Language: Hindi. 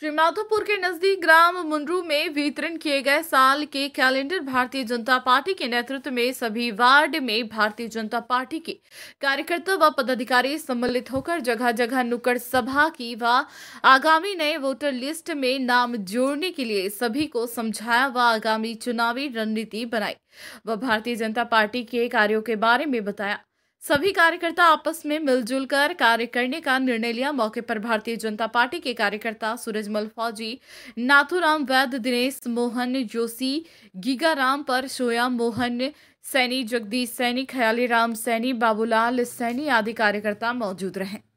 श्रीमाधोपुर के नजदीक ग्राम मुंडरू में वितरण किए गए साल के कैलेंडर भारतीय जनता पार्टी के नेतृत्व में सभी वार्ड में भारतीय जनता पार्टी के कार्यकर्ता व पदाधिकारी सम्मिलित होकर जगह जगह नुक्कड़ सभा की व आगामी नए वोटर लिस्ट में नाम जोड़ने के लिए सभी को समझाया व आगामी चुनावी रणनीति बनाई व भारतीय जनता पार्टी के कार्यो के बारे में बताया सभी कार्यकर्ता आपस में मिलजुल कर कार्य करने का निर्णय लिया मौके पर भारतीय जनता पार्टी के कार्यकर्ता सूरजमल फौजी नाथुराम वैद्य दिनेश मोहन जोशी गीगाराम पर सोया मोहन सैनी जगदीश सैनी ख्याली राम सैनी बाबूलाल सैनी आदि कार्यकर्ता मौजूद रहे